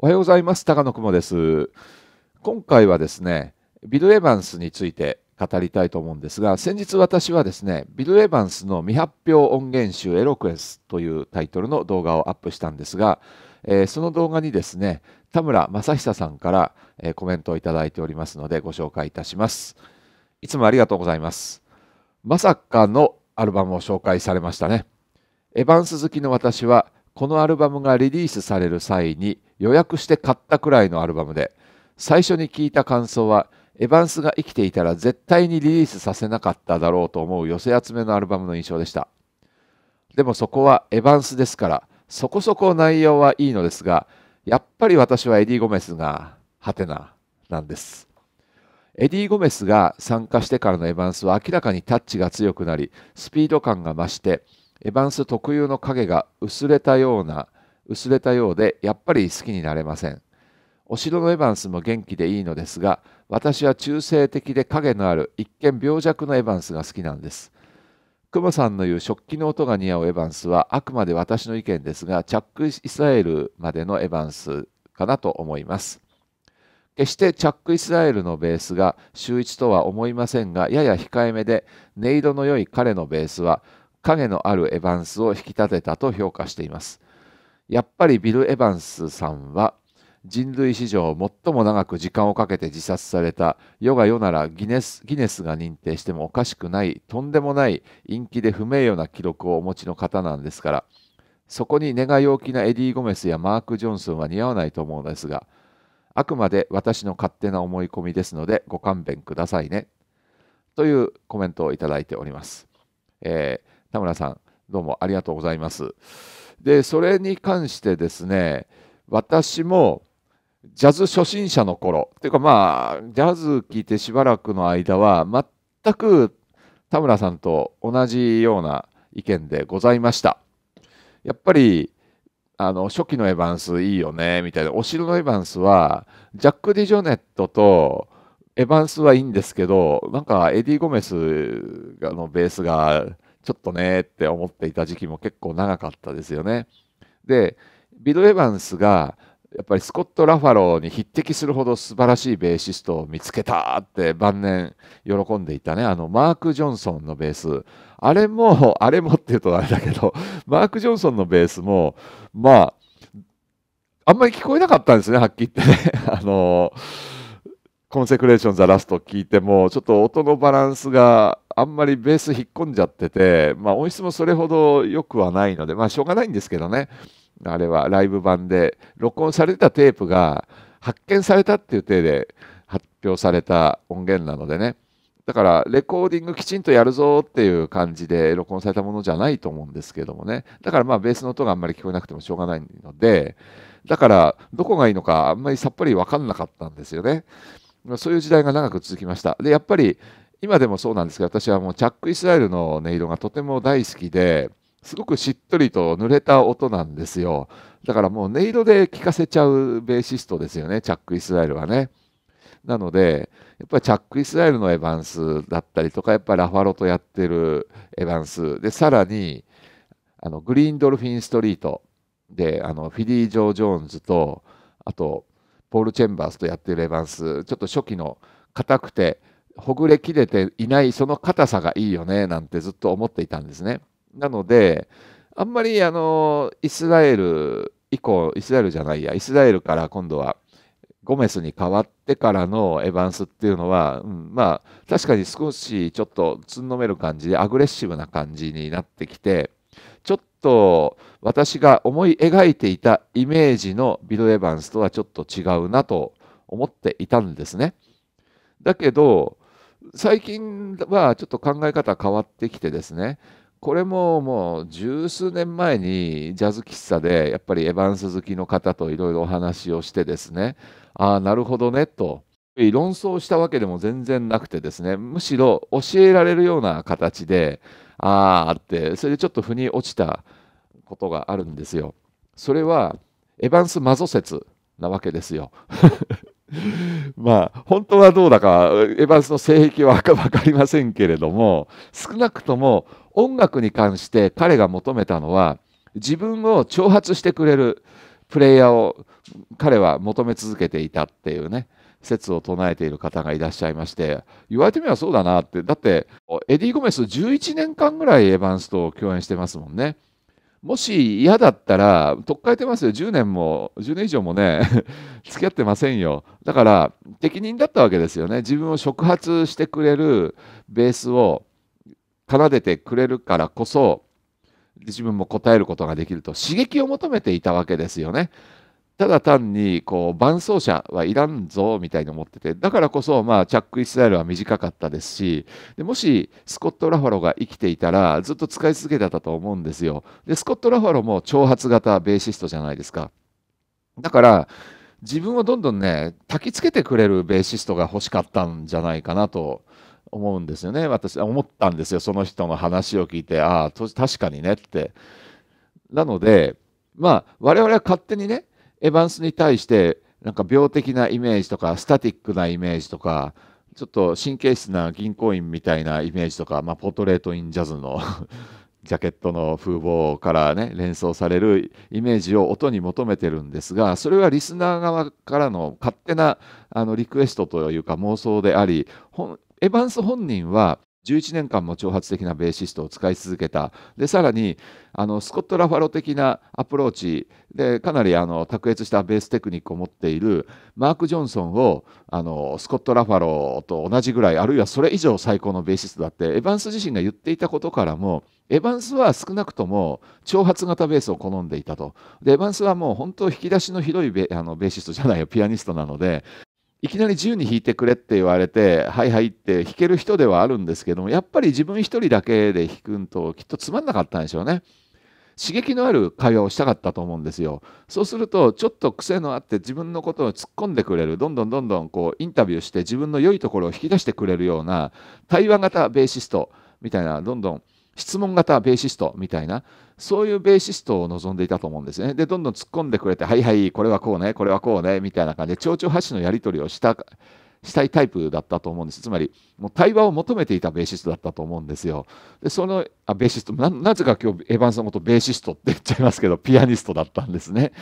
おはようございます高野雲です今回はですねビル・エヴァンスについて語りたいと思うんですが先日私はですねビル・エヴァンスの未発表音源集エロクエスというタイトルの動画をアップしたんですが、えー、その動画にですね田村正久さんから、えー、コメントを頂いておりますのでご紹介いたしますいつもありがとうございますまさかのアルバムを紹介されましたねエヴァンス好きの私はこのアルバムがリリースされる際に予約して買ったくらいのアルバムで最初に聞いた感想はエヴァンスが生きていたら絶対にリリースさせなかっただろうと思う寄せ集めのアルバムの印象でしたでもそこはエヴァンスですからそこそこ内容はいいのですがやっぱり私はエディ・ゴメスがハテナなんですエディ・ゴメスが参加してからのエヴァンスは明らかにタッチが強くなりスピード感が増してエバンス特有の影が薄れたような薄れたようでやっぱり好きになれませんお城のエバンスも元気でいいのですが私は中性的で影のある一見病弱のエバンスが好きなんですクマさんの言う食器の音が似合うエヴァンスはあくまで私の意見ですがチャック・イスラエルまでのエヴァンスかなと思います決してチャック・イスラエルのベースが秀逸とは思いませんがやや控えめで音色の良い彼のベースは影のあるエヴァンスを引き立てたと評価していますやっぱりビル・エヴァンスさんは人類史上最も長く時間をかけて自殺された世が世ならギネスギネスが認定してもおかしくないとんでもない陰気で不名誉な記録をお持ちの方なんですからそこに根が陽気なエディ・ゴメスやマーク・ジョンソンは似合わないと思うのですがあくまで私の勝手な思い込みですのでご勘弁くださいねというコメントをいただいております。えー田村さんどうもありがとうございます。でそれに関してですね私もジャズ初心者の頃っていうかまあジャズ聴いてしばらくの間は全く田村さんと同じような意見でございました。やっぱりあの初期のエヴァンスいいよねみたいなお城のエヴァンスはジャック・ディジョネットとエヴァンスはいいんですけどなんかエディ・ゴメスのベースがちょっとねって思っていた時期も結構長かったですよね。でビル・エヴァンスがやっぱりスコット・ラファローに匹敵するほど素晴らしいベーシストを見つけたって晩年喜んでいたねあのマーク・ジョンソンのベースあれも あれもっていうとあれだけどマーク・ジョンソンのベースもまああんまり聞こえなかったんですねはっきり言ってね。あのコンセクレーション・ザ・ラスト聞いてもちょっと音のバランスがあんまりベース引っ込んじゃってて、まあ、音質もそれほど良くはないので、まあ、しょうがないんですけどね、あれはライブ版で、録音されてたテープが発見されたっていう体で発表された音源なのでね、だからレコーディングきちんとやるぞっていう感じで録音されたものじゃないと思うんですけどもね、だからまあベースの音があんまり聞こえなくてもしょうがないので、だからどこがいいのかあんまりさっぱり分かんなかったんですよね。そういう時代が長く続きました。で、やっぱり今でもそうなんですが私はもうチャック・イスラエルの音色がとても大好きですごくしっとりと濡れた音なんですよだからもう音色で聴かせちゃうベーシストですよねチャック・イスラエルはねなのでやっぱりチャック・イスラエルのエヴァンスだったりとかやっぱりラファロとやってるエヴァンスでさらにあのグリーンドルフィン・ストリートであのフィリー・ジョー・ジョーンズとあとポール・チェンバースとやってるエヴァンスちょっと初期の硬くてほぐれきれていないその硬さがいいよねなんてずっと思っていたんですね。なのであんまりあのイスラエル以降イスラエルじゃないやイスラエルから今度はゴメスに変わってからのエヴァンスっていうのは、うん、まあ確かに少しちょっとつんのめる感じでアグレッシブな感じになってきてちょっと私が思い描いていたイメージのビル・エヴァンスとはちょっと違うなと思っていたんですね。だけど最近はちょっと考え方変わってきてですねこれももう十数年前にジャズ喫茶でやっぱりエヴァンス好きの方といろいろお話をしてですねああなるほどねと論争したわけでも全然なくてですねむしろ教えられるような形でああってそれでちょっと腑に落ちたことがあるんですよ。それはエヴァンス・マゾ説なわけですよ まあ本当はどうだかエヴァンスの性癖は分 かりませんけれども少なくとも音楽に関して彼が求めたのは自分を挑発してくれるプレイヤーを彼は求め続けていたっていうね説を唱えている方がいらっしゃいまして言われてみればそうだなってだってエディ・ゴメス11年間ぐらいエヴァンスと共演してますもんね。もし嫌だったら、とっかえてますよ、10年も、10年以上もね、付き合ってませんよ。だから、適任だったわけですよね。自分を触発してくれるベースを奏でてくれるからこそ、自分も答えることができると、刺激を求めていたわけですよね。ただ単にこう伴走者はいらんぞみたいに思っててだからこそまあチャック・イスラエルは短かったですしでもしスコット・ラファロが生きていたらずっと使い続けてたと思うんですよでスコット・ラファロも挑発型ベーシストじゃないですかだから自分をどんどんね焚きつけてくれるベーシストが欲しかったんじゃないかなと思うんですよね私は思ったんですよその人の話を聞いてああ確かにねってなのでまあ我々は勝手にねエバンスに対してなんか病的なイメージとかスタティックなイメージとかちょっと神経質な銀行員みたいなイメージとか、まあ、ポートレート・イン・ジャズの ジャケットの風貌からね連想されるイメージを音に求めてるんですがそれはリスナー側からの勝手なあのリクエストというか妄想でありエヴァンス本人は11年間も挑発的なベーシストを使い続けたでさらにあのスコット・ラファロ的なアプローチでかなりあの卓越したベーステクニックを持っているマーク・ジョンソンをあのスコット・ラファロと同じぐらいあるいはそれ以上最高のベーシストだってエヴァンス自身が言っていたことからもエヴァンスは少なくとも挑発型ベースを好んでいたとでエヴァンスはもう本当引き出しの広いベあのベーシストじゃないよピアニストなのでいきなり自由に弾いてくれって言われてはいはいって弾ける人ではあるんですけどもやっぱり自分一人だけで弾くんときっとつまんなかったんでしょうね。刺激のある会話をしたかったと思うんですよ。そうするとちょっと癖のあって自分のことを突っ込んでくれるどんどんどんどんこうインタビューして自分の良いところを引き出してくれるような対話型ベーシストみたいなどんどん質問型ベーシストみたいな、そういうベーシストを望んでいたと思うんですね。で、どんどん突っ込んでくれて、はいはい、これはこうね、これはこうね、みたいな感じで、蝶々発信のやり取りをしたしたいタイプだったと思うんです。つまり、もう対話を求めていたベーシストだったと思うんですよ。で、その、あベーシストな、なぜか今日、エヴァンスのこと、ベーシストって言っちゃいますけど、ピアニストだったんですね。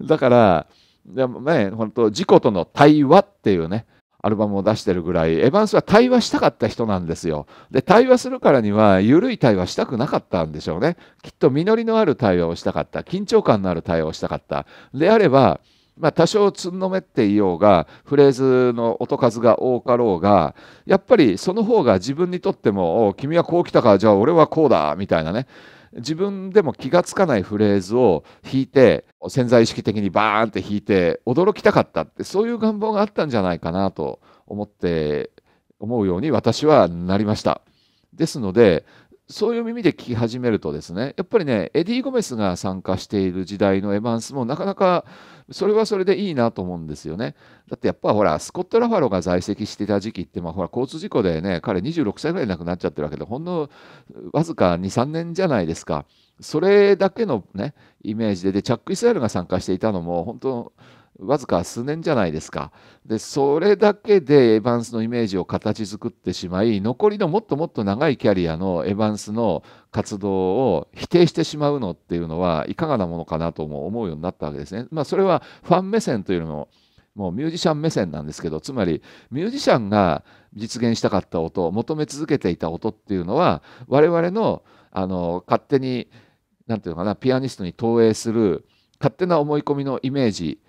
だから、でもね、本当、自己との対話っていうね、アルバムを出してるぐらいエヴァンスは対話したかった人なんですよ。で対話するからには緩い対話したくなかったんでしょうね。きっと実りのある対話をしたかった緊張感のある対話をしたかった。であれば、まあ、多少つんのめっていようがフレーズの音数が多かろうがやっぱりその方が自分にとっても「君はこう来たかじゃあ俺はこうだ」みたいなね自分でも気がつかないフレーズを弾いて潜在意識的にバーンって弾いて驚きたかったってそういう願望があったんじゃないかなと思って思うように私はなりました。ですのでそういう耳で聞き始めるとですねやっぱりねエディ・ゴメスが参加している時代のエヴァンスもなかなかそれはそれでいいなと思うんですよねだってやっぱほらスコット・ラファロが在籍してた時期ってまあほら交通事故でね彼26歳ぐらい亡くなっちゃってるわけでほんのわずか23年じゃないですかそれだけのねイメージででチャック・イスラエルが参加していたのも本当わずか数年じゃないですかでそれだけでエヴァンスのイメージを形作ってしまい残りのもっともっと長いキャリアのエヴァンスの活動を否定してしまうのっていうのはいかがなものかなとも思うようになったわけですね。まあ、それはファン目線というよりももうミュージシャン目線なんですけどつまりミュージシャンが実現したかった音求め続けていた音っていうのは我々のあの勝手に何て言うのかなピアニストに投影する勝手な思い込みのイメージ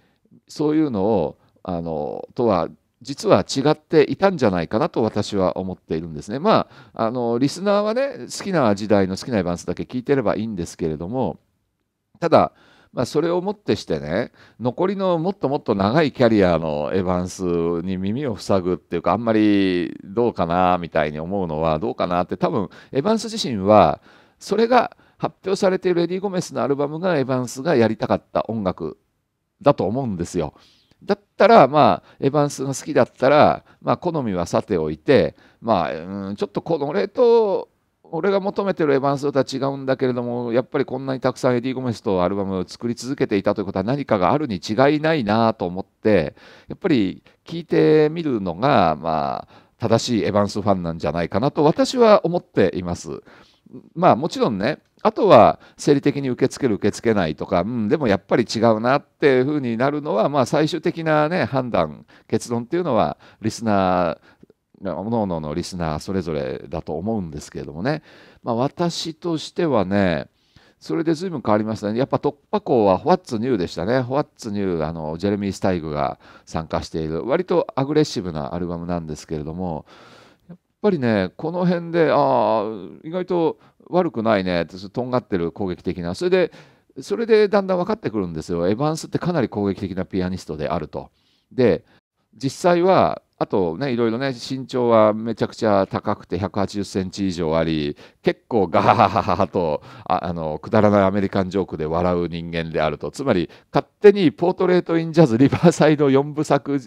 そういうのをあのとは実は違っていたんじゃないかなと私は思っているんですね。まあ、あのリスナーはね好きな時代の好きなエヴァンスだけ聞いてればいいんですけれどもただ、まあ、それをもってしてね残りのもっともっと長いキャリアのエヴァンスに耳を塞ぐっていうかあんまりどうかなみたいに思うのはどうかなって多分エヴァンス自身はそれが発表されているレディ・ゴメスのアルバムがエヴァンスがやりたかった音楽だと思うんですよ。だったら、まあ、エヴァンスが好きだったら、まあ、好みはさておいて、まあ、うん、ちょっとこの俺と、俺が求めてるエヴァンスとは違うんだけれども、やっぱりこんなにたくさんエディ・ゴメスとアルバムを作り続けていたということは何かがあるに違いないなと思って、やっぱり聞いてみるのが、まあ、正しいエヴァンスファンなんじゃないかなと私は思っています。まあ、もちろんね、あとは生理的に受け付ける受け付けないとか、うん、でもやっぱり違うなっていうふうになるのは、まあ、最終的な、ね、判断結論っていうのはリスナー各ののリスナーそれぞれだと思うんですけれどもね、まあ、私としてはねそれで随分変わりましたね。やっぱ突破口はホワッツニューでしたね。ホワッツニューあの、ジェレミー・スタイグが参加している、割とアグレッシブなアルバムなんですけれども、やっぱりね、この辺で、ああ、意外と悪くないねととんがってる攻撃的なそれでそれでだんだん分かってくるんですよエヴァンスってかなり攻撃的なピアニストであると。で実際はあとねいろいろね身長はめちゃくちゃ高くて1 8 0センチ以上あり結構ガハハハハとあのくだらないアメリカンジョークで笑う人間であるとつまり勝手に「ポートレート・イン・ジャズ・リバーサイド」4部作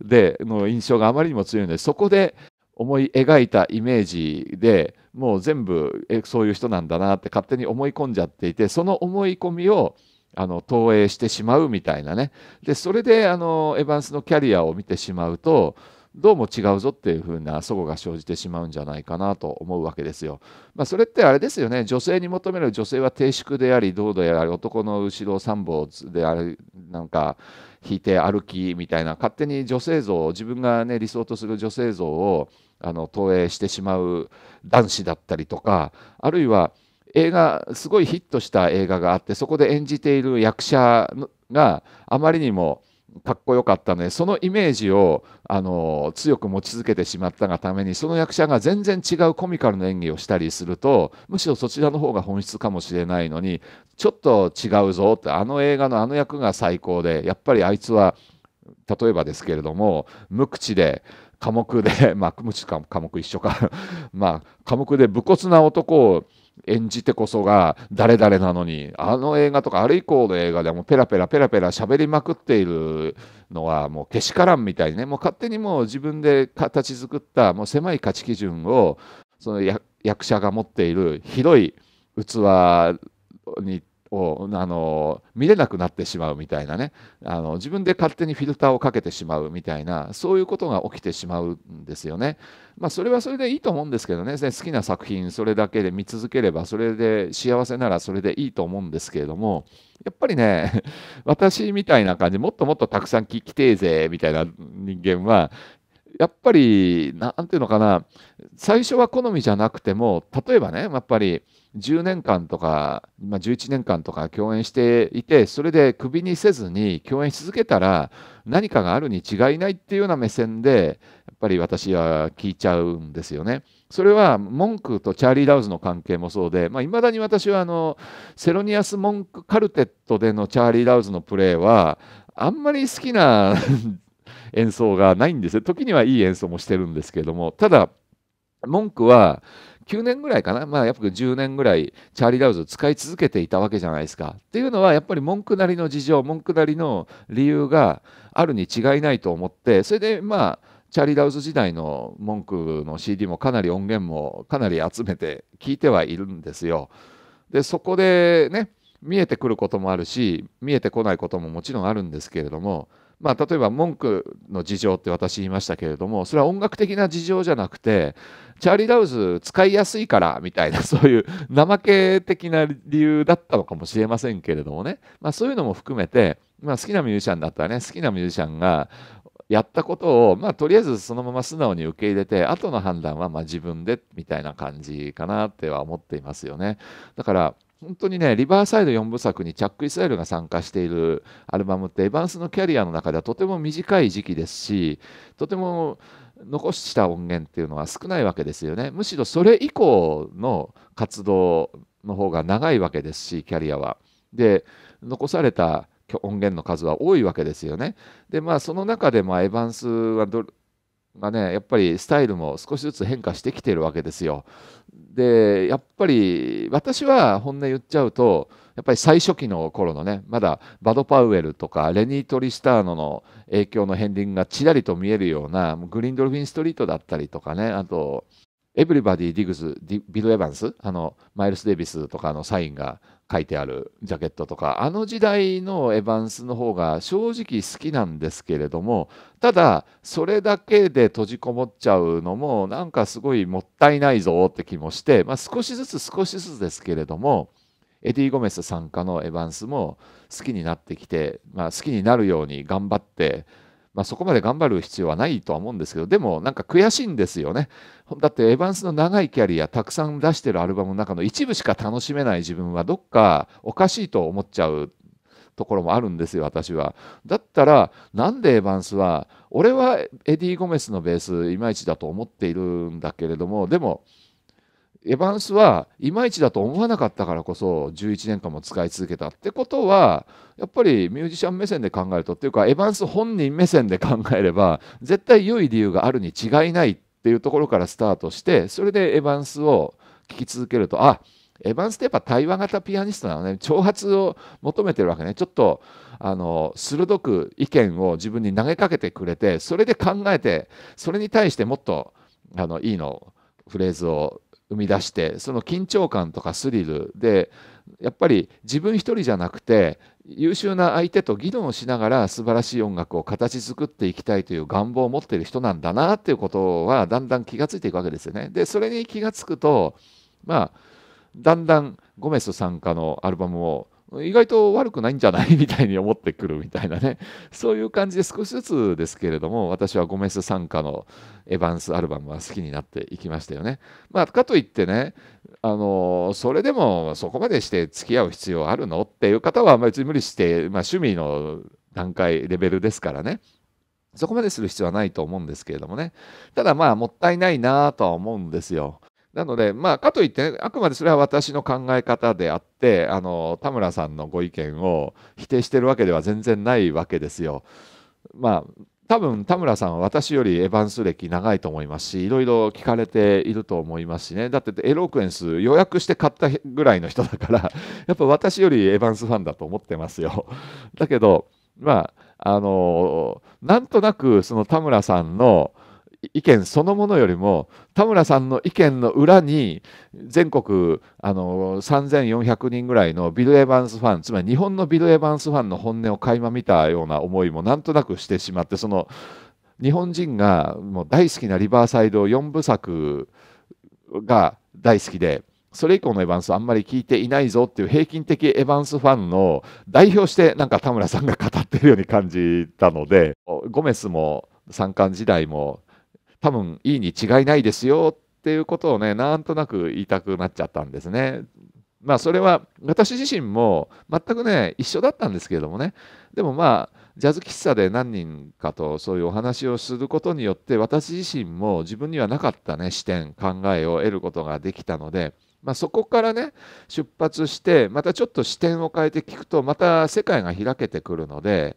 での印象があまりにも強いのでそこで思い描いたイメージでもう全部そういう人なんだなって勝手に思い込んじゃっていてその思い込みをあの投影してしまうみたいなねでそれであのエヴァンスのキャリアを見てしまうとどうも違うぞっていう風な齟齬が生じてしまうんじゃないかなと思うわけですよ。まあ、それってあれですよね女性に求める女性は低粛でありどうであり男の後ろ三本であれなんか引いて歩きみたいな勝手に女性像を自分がね理想とする女性像をあの投影してしまう男子だったりとかあるいは映画すごいヒットした映画があってそこで演じている役者があまりにもかっこよかったのでそのイメージをあの強く持ち続けてしまったがためにその役者が全然違うコミカルな演技をしたりするとむしろそちらの方が本質かもしれないのにちょっと違うぞってあの映画のあの役が最高でやっぱりあいつは例えばですけれども無口で科目で、まあ、むし科目一緒か まあ、科目で武骨な男を演じてこそが誰々なのにあの映画とかあれ以降の映画でもペラペラペラペラ喋りまくっているのはもうけしからんみたいにねもう勝手にもう自分で形作ったもう狭い価値基準をその役者が持っている広い器にをあの見れなくなってしまうみたいなねあの自分で勝手にフィルターをかけてしまうみたいなそういうことが起きてしまうんですよね。まあ、それはそれでいいと思うんですけどね好きな作品それだけで見続ければそれで幸せならそれでいいと思うんですけれどもやっぱりね 私みたいな感じもっともっとたくさん聴きてえぜみたいな人間はやっぱりんていうのかな最初は好みじゃなくても例えばねやっぱり10年間とか、まあ、11年間とか共演していてそれでクビにせずに共演し続けたら何かがあるに違いないっていうような目線でやっぱり私は聞いちゃうんですよね。それはモンクとチャーリー・ダウズの関係もそうでいまあ、未だに私はあのセロニアス・モンク・カルテットでのチャーリー・ダウズのプレーはあんまり好きな演奏がないんですよ時にはいい演奏もしてるんですけれどもただ文句は9年ぐらいかな、まあ、やっぱり10年ぐらいチャーリー・ダウズを使い続けていたわけじゃないですか。っていうのはやっぱり文句なりの事情文句なりの理由があるに違いないと思ってそれでまあチャーリー・ダウズ時代の文句の CD もかなり音源もかなり集めて聞いてはいるんですよ。でそこでね見えてくることもあるし見えてこないことももちろんあるんですけれどもまあ、例えば文句の事情って私言いましたけれどもそれは音楽的な事情じゃなくてチャーリー・ラウズ使いやすいからみたいな そういう怠け的な理由だったのかもしれませんけれどもね、まあ、そういうのも含めて、まあ、好きなミュージシャンだったらね好きなミュージシャンがやったことを、まあ、とりあえずそのまま素直に受け入れて後の判断はま自分でみたいな感じかなっては思っていますよね。だから本当にね、リバーサイド4部作にチャック・イスラエルが参加しているアルバムって、エヴァンスのキャリアの中ではとても短い時期ですし、とても残した音源っていうのは少ないわけですよね。むしろそれ以降の活動の方が長いわけですし、キャリアは。で、残された音源の数は多いわけですよね。で、まあ、その中で、まあ、エヴァンスはどがねやっぱりスタイルも少しずつ変化してきてるわけですよ。でやっぱり私は本音言っちゃうとやっぱり最初期の頃のねまだバド・パウエルとかレニー・トリスターノの影響の片鱗がちらりと見えるようなグリーンドルフィン・ストリートだったりとかねあとエブリバディ・ディグスビル・エヴァンスあのマイルス・デイビスとかのサインが書いてあるジャケットとかあの時代のエヴァンスの方が正直好きなんですけれどもただそれだけで閉じこもっちゃうのもなんかすごいもったいないぞって気もして、まあ、少しずつ少しずつですけれどもエディ・ゴメス参加のエヴァンスも好きになってきて、まあ、好きになるように頑張ってまあ、そこまで頑張る必要はないとは思うんですけど、でもなんか悔しいんですよね。だってエヴァンスの長いキャリア、たくさん出してるアルバムの中の一部しか楽しめない自分はどっかおかしいと思っちゃうところもあるんですよ、私は。だったら、なんでエヴァンスは、俺はエディ・ゴメスのベース、いまいちだと思っているんだけれども、でも、エバンスはいまいちだと思わなかったからこそ11年間も使い続けたってことはやっぱりミュージシャン目線で考えるとっていうかエバンス本人目線で考えれば絶対良い理由があるに違いないっていうところからスタートしてそれでエバンスを聴き続けるとあエバンスってやっぱ対話型ピアニストなのね挑発を求めてるわけねちょっとあの鋭く意見を自分に投げかけてくれてそれで考えてそれに対してもっとあのいいのフレーズを生み出してその緊張感とかスリルでやっぱり自分一人じゃなくて優秀な相手と議論をしながら素晴らしい音楽を形作っていきたいという願望を持っている人なんだなっていうことはだんだん気が付いていくわけですよね。でそれに気が付くとまあだんだんゴメス参加のアルバムを意外と悪くないんじゃないみたいに思ってくるみたいなねそういう感じで少しずつですけれども私はゴメス参加のエヴァンスアルバムは好きになっていきましたよね。まあ、かといってねあのそれでもそこまでして付き合う必要あるのっていう方は別に無理して、まあ、趣味の段階レベルですからね。そこまでする必要はないと思うんですけれどもね。ただまあもったいないなとは思うんですよ。なので、まあ、かといって、ね、あくまでそれは私の考え方であってあの田村さんのご意見を否定してるわけでは全然ないわけですよ。まあ多分田村さんは私よりエヴァンス歴長いと思いますしいろいろ聞かれていると思いますしねだってエロークエンス予約して買ったぐらいの人だから やっぱ私よりエヴァンスファンだと思ってますよ。だけどまああのなんとなくその田村さんの意見そのものよりも田村さんの意見の裏に全国あの3400人ぐらいのビル・エヴァンスファンつまり日本のビル・エヴァンスファンの本音を垣間見たような思いもなんとなくしてしまってその日本人がもう大好きなリバーサイド4部作が大好きで。それ以降のエヴァンスあんまり聞いていないぞっていう平均的エヴァンスファンの代表してなんか田村さんが語ってるように感じたのでゴメスも三冠時代も多分いいに違いないですよっていうことをねなんとなく言いたくなっちゃったんですね。まあそれは私自身も全くね一緒だったんですけれどもねでもまあジャズ喫茶で何人かとそういうお話をすることによって私自身も自分にはなかったね視点考えを得ることができたので、まあ、そこからね出発してまたちょっと視点を変えて聞くとまた世界が開けてくるので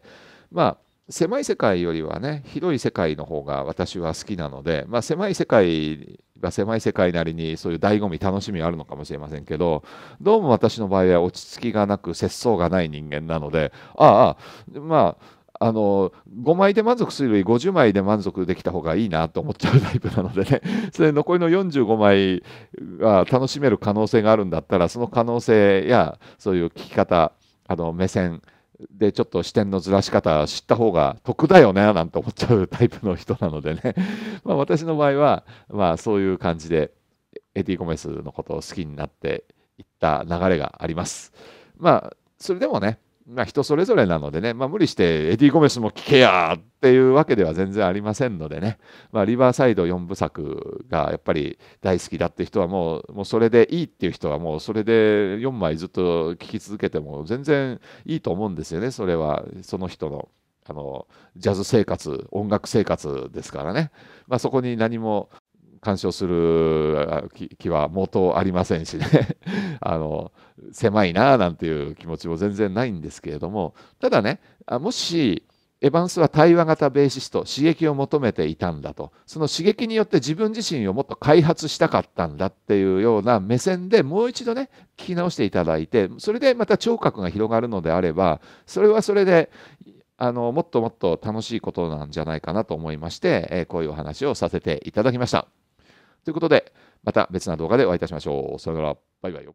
まあ狭い世界よりはね広い世界の方が私は好きなので、まあ、狭い世界は狭い世界なりにそういう醍醐味楽しみあるのかもしれませんけどどうも私の場合は落ち着きがなく節操がない人間なのでああまああの5枚で満足するより50枚で満足できた方がいいなと思っちゃうタイプなのでね それ残りの45枚が楽しめる可能性があるんだったらその可能性やそういう聞き方あの目線でちょっと視点のずらし方知った方が得だよねなんて思っちゃうタイプの人なのでね まあ私の場合は、まあ、そういう感じで AT コメスのことを好きになっていった流れがあります。まあそれでもねまあ、人それぞれなのでね、まあ、無理してエディ・ゴメスも聞けやっていうわけでは全然ありませんのでね、まあ、リバーサイド4部作がやっぱり大好きだって人はもうもうそれでいいっていう人はもうそれで4枚ずっと聴き続けても全然いいと思うんですよねそれはその人の。あのジャズ生活音楽生活ですからね、まあ、そこに何も干渉する気は毛頭ありませんしね あの狭いなあなんていう気持ちも全然ないんですけれどもただねもしエバンスは対話型ベーシスト刺激を求めていたんだとその刺激によって自分自身をもっと開発したかったんだっていうような目線でもう一度ね聞き直していただいてそれでまた聴覚が広がるのであればそれはそれであのもっともっと楽しいことなんじゃないかなと思いまして、えこういうお話をさせていただきました。ということで、また別な動画でお会いいたしましょう。さよなら。バイバイよ。